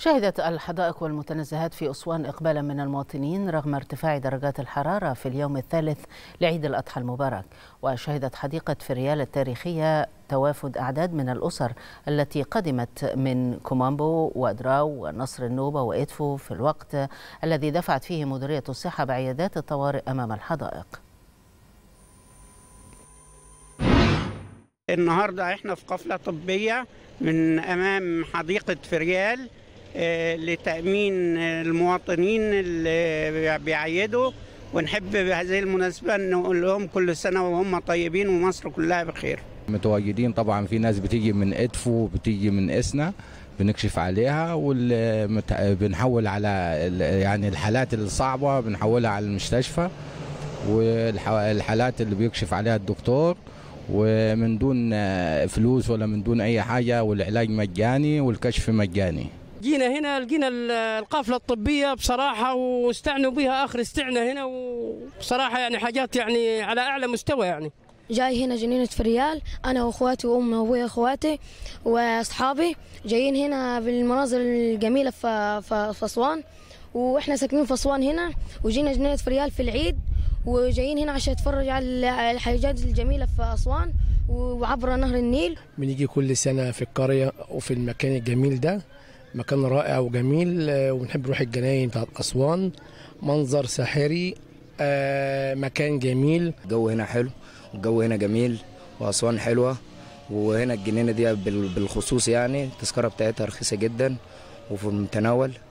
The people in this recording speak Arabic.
شهدت الحدائق والمتنزهات في أسوان إقبالا من المواطنين رغم ارتفاع درجات الحرارة في اليوم الثالث لعيد الأضحى المبارك وشهدت حديقة فريال التاريخية توافد أعداد من الأسر التي قدمت من كومامبو وأدراو ونصر النوبة وإدفو في الوقت الذي دفعت فيه مديرية الصحة بعيادات الطوارئ أمام الحدائق النهارده احنا في قفله طبيه من امام حديقه فريال آه، لتأمين المواطنين اللي بيعيدوا ونحب بهذه المناسبة نقول لهم كل سنة وهم طيبين ومصر كلها بخير متواجدين طبعا في ناس بتيجي من إدفو بتيجي من إسنا بنكشف عليها وبنحول بنحول على يعني الحالات الصعبة بنحولها على المستشفى والحالات اللي بيكشف عليها الدكتور ومن دون فلوس ولا من دون أي حاجة والعلاج مجاني والكشف مجاني جينا هنا لقينا القافله الطبيه بصراحه واستعنوا بها اخر استعنا هنا وبصراحه يعني حاجات يعني على اعلى مستوى يعني جاي هنا جنينة فريال أنا وأخواتي وأمي وأبوي وأخواتي وأصحابي جايين هنا بالمناظر الجميلة في أسوان وإحنا ساكنين في أسوان هنا وجينا جنينة فريال في العيد وجايين هنا عشان نتفرج على الحاجات الجميلة في أسوان وعبر نهر النيل بنيجي كل سنة في القرية وفي المكان الجميل ده مكان رائع وجميل آه، ونحب نروح الجناين بتاعت أسوان منظر ساحري آه، مكان جميل الجو هنا حلو الجو هنا جميل وأسوان حلوة وهنا الجنينة دي بالخصوص يعني التذكرة بتاعتها رخيصة جدا وفي المتناول